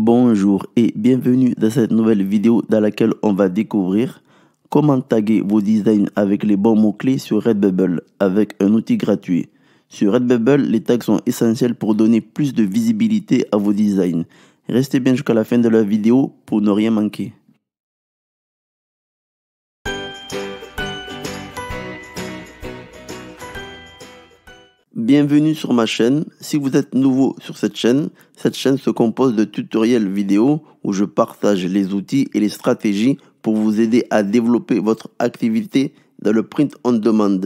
Bonjour et bienvenue dans cette nouvelle vidéo dans laquelle on va découvrir comment taguer vos designs avec les bons mots-clés sur Redbubble avec un outil gratuit. Sur Redbubble, les tags sont essentiels pour donner plus de visibilité à vos designs. Restez bien jusqu'à la fin de la vidéo pour ne rien manquer. Bienvenue sur ma chaîne. Si vous êtes nouveau sur cette chaîne, cette chaîne se compose de tutoriels vidéo où je partage les outils et les stratégies pour vous aider à développer votre activité dans le print on demand.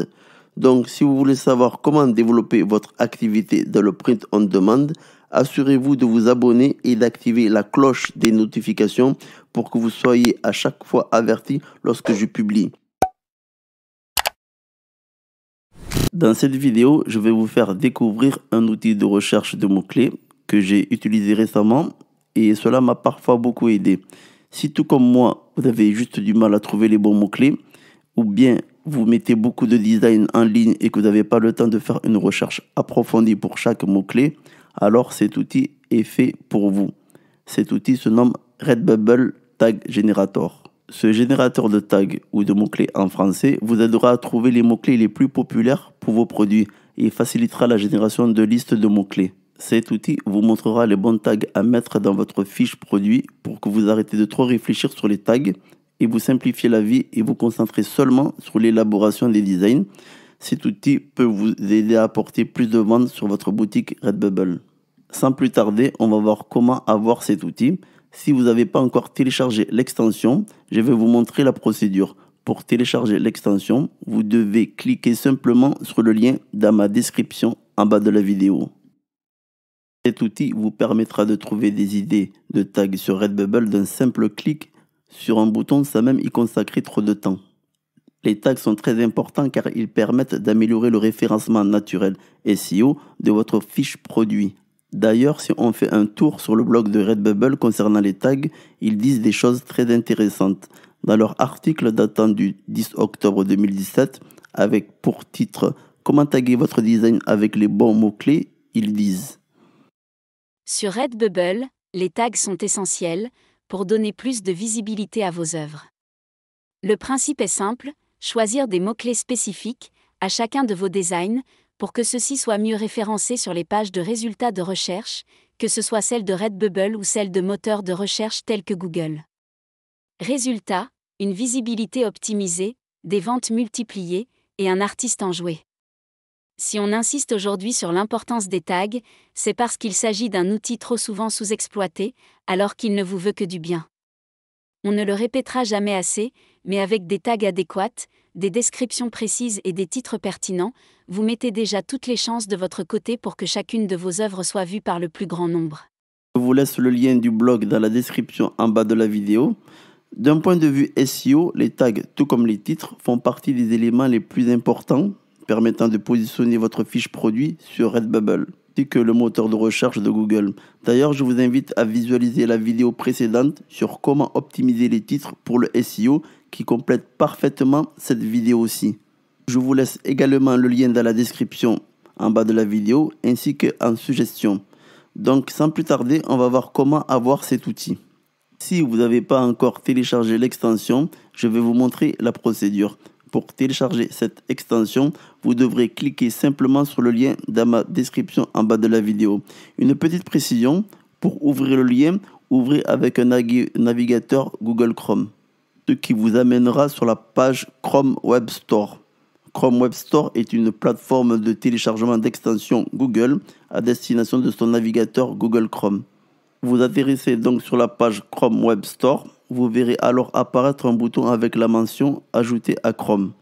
Donc si vous voulez savoir comment développer votre activité dans le print on demand, assurez-vous de vous abonner et d'activer la cloche des notifications pour que vous soyez à chaque fois averti lorsque je publie. Dans cette vidéo, je vais vous faire découvrir un outil de recherche de mots-clés que j'ai utilisé récemment et cela m'a parfois beaucoup aidé. Si tout comme moi, vous avez juste du mal à trouver les bons mots-clés ou bien vous mettez beaucoup de design en ligne et que vous n'avez pas le temps de faire une recherche approfondie pour chaque mot-clé, alors cet outil est fait pour vous. Cet outil se nomme Redbubble Tag Generator ce générateur de tags ou de mots-clés en français vous aidera à trouver les mots-clés les plus populaires pour vos produits et facilitera la génération de listes de mots-clés. Cet outil vous montrera les bons tags à mettre dans votre fiche produit pour que vous arrêtez de trop réfléchir sur les tags et vous simplifiez la vie et vous concentrez seulement sur l'élaboration des designs. Cet outil peut vous aider à apporter plus de ventes sur votre boutique Redbubble. Sans plus tarder, on va voir comment avoir cet outil. Si vous n'avez pas encore téléchargé l'extension, je vais vous montrer la procédure. Pour télécharger l'extension, vous devez cliquer simplement sur le lien dans ma description en bas de la vidéo. Cet outil vous permettra de trouver des idées de tags sur Redbubble d'un simple clic sur un bouton sans même y consacrer trop de temps. Les tags sont très importants car ils permettent d'améliorer le référencement naturel SEO de votre fiche produit D'ailleurs, si on fait un tour sur le blog de Redbubble concernant les tags, ils disent des choses très intéressantes. Dans leur article datant du 10 octobre 2017, avec pour titre Comment taguer votre design avec les bons mots-clés, ils disent Sur Redbubble, les tags sont essentiels pour donner plus de visibilité à vos œuvres. Le principe est simple, choisir des mots-clés spécifiques à chacun de vos designs pour que ceci soit mieux référencés sur les pages de résultats de recherche, que ce soit celles de Redbubble ou celle de moteurs de recherche tels que Google. Résultats, une visibilité optimisée, des ventes multipliées et un artiste enjoué. Si on insiste aujourd'hui sur l'importance des tags, c'est parce qu'il s'agit d'un outil trop souvent sous-exploité, alors qu'il ne vous veut que du bien. On ne le répétera jamais assez, mais avec des tags adéquates, des descriptions précises et des titres pertinents, vous mettez déjà toutes les chances de votre côté pour que chacune de vos œuvres soit vue par le plus grand nombre. Je vous laisse le lien du blog dans la description en bas de la vidéo. D'un point de vue SEO, les tags, tout comme les titres, font partie des éléments les plus importants permettant de positionner votre fiche produit sur Redbubble, ainsi que le moteur de recherche de Google. D'ailleurs, je vous invite à visualiser la vidéo précédente sur comment optimiser les titres pour le SEO qui complète parfaitement cette vidéo aussi. Je vous laisse également le lien dans la description en bas de la vidéo ainsi que en suggestion. Donc sans plus tarder, on va voir comment avoir cet outil. Si vous n'avez pas encore téléchargé l'extension, je vais vous montrer la procédure. Pour télécharger cette extension, vous devrez cliquer simplement sur le lien dans ma description en bas de la vidéo. Une petite précision, pour ouvrir le lien, ouvrez avec un navigateur Google Chrome qui vous amènera sur la page Chrome Web Store. Chrome Web Store est une plateforme de téléchargement d'extensions Google à destination de son navigateur Google Chrome. Vous atterrissez donc sur la page Chrome Web Store. Vous verrez alors apparaître un bouton avec la mention Ajouter à Chrome.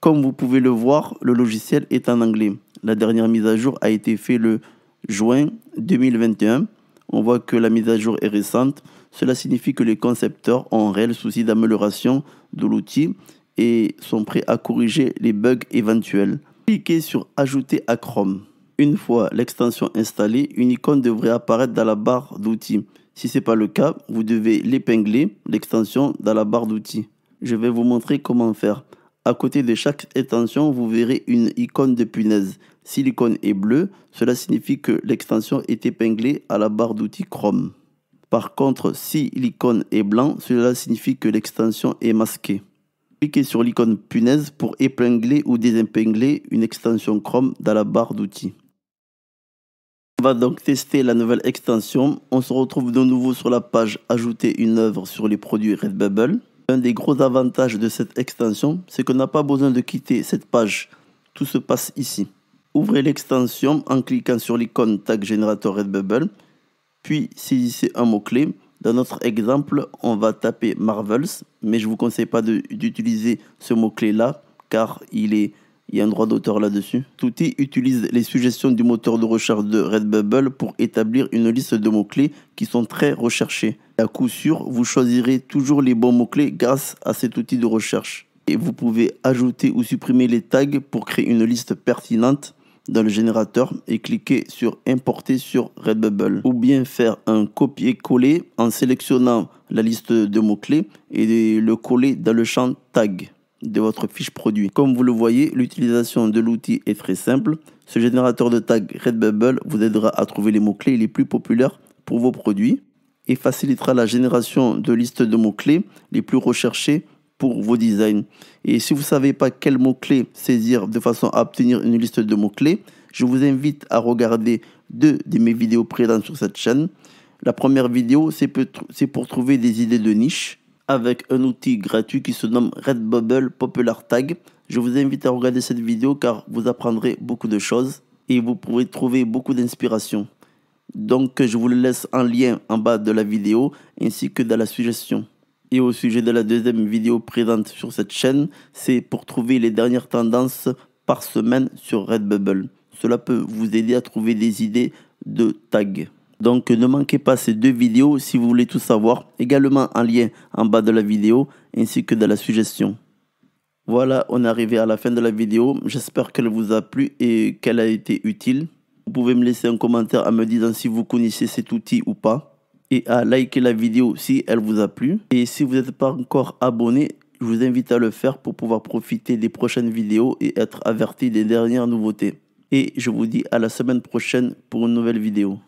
Comme vous pouvez le voir, le logiciel est en anglais. La dernière mise à jour a été faite le juin 2021. On voit que la mise à jour est récente. Cela signifie que les concepteurs ont un réel souci d'amélioration de l'outil et sont prêts à corriger les bugs éventuels. Cliquez sur Ajouter à Chrome. Une fois l'extension installée, une icône devrait apparaître dans la barre d'outils. Si ce n'est pas le cas, vous devez l'épingler, l'extension, dans la barre d'outils. Je vais vous montrer comment faire. À côté de chaque extension, vous verrez une icône de punaise. Si l'icône est bleue, cela signifie que l'extension est épinglée à la barre d'outils Chrome. Par contre, si l'icône est blanc, cela signifie que l'extension est masquée. Cliquez sur l'icône punaise pour épingler ou désépingler une extension Chrome dans la barre d'outils. On va donc tester la nouvelle extension. On se retrouve de nouveau sur la page Ajouter une œuvre sur les produits Redbubble. Un des gros avantages de cette extension, c'est qu'on n'a pas besoin de quitter cette page. Tout se passe ici. Ouvrez l'extension en cliquant sur l'icône Tag Générateur Redbubble puis saisissez un mot-clé. Dans notre exemple, on va taper Marvels, mais je ne vous conseille pas d'utiliser ce mot-clé-là, car il, est, il y a un droit d'auteur là-dessus. Tout y utilise les suggestions du moteur de recherche de Redbubble pour établir une liste de mots-clés qui sont très recherchés. à coup sûr, vous choisirez toujours les bons mots-clés grâce à cet outil de recherche. Et vous pouvez ajouter ou supprimer les tags pour créer une liste pertinente dans le générateur et cliquer sur Importer sur Redbubble ou bien faire un copier-coller en sélectionnant la liste de mots-clés et le coller dans le champ Tag de votre fiche produit. Comme vous le voyez, l'utilisation de l'outil est très simple. Ce générateur de tags Redbubble vous aidera à trouver les mots-clés les plus populaires pour vos produits et facilitera la génération de listes de mots-clés les plus recherchés vos designs. Et si vous savez pas quel mot clé saisir de façon à obtenir une liste de mots-clés, je vous invite à regarder deux de mes vidéos présentes sur cette chaîne. La première vidéo, c'est pour trouver des idées de niche avec un outil gratuit qui se nomme Redbubble Popular Tag. Je vous invite à regarder cette vidéo car vous apprendrez beaucoup de choses et vous pourrez trouver beaucoup d'inspiration. Donc je vous laisse un lien en bas de la vidéo ainsi que dans la suggestion et au sujet de la deuxième vidéo présente sur cette chaîne, c'est pour trouver les dernières tendances par semaine sur Redbubble. Cela peut vous aider à trouver des idées de tags. Donc ne manquez pas ces deux vidéos si vous voulez tout savoir, également un lien en bas de la vidéo ainsi que dans la suggestion. Voilà, on est arrivé à la fin de la vidéo. J'espère qu'elle vous a plu et qu'elle a été utile. Vous pouvez me laisser un commentaire en me disant si vous connaissez cet outil ou pas et à liker la vidéo si elle vous a plu. Et si vous n'êtes pas encore abonné, je vous invite à le faire pour pouvoir profiter des prochaines vidéos et être averti des dernières nouveautés. Et je vous dis à la semaine prochaine pour une nouvelle vidéo.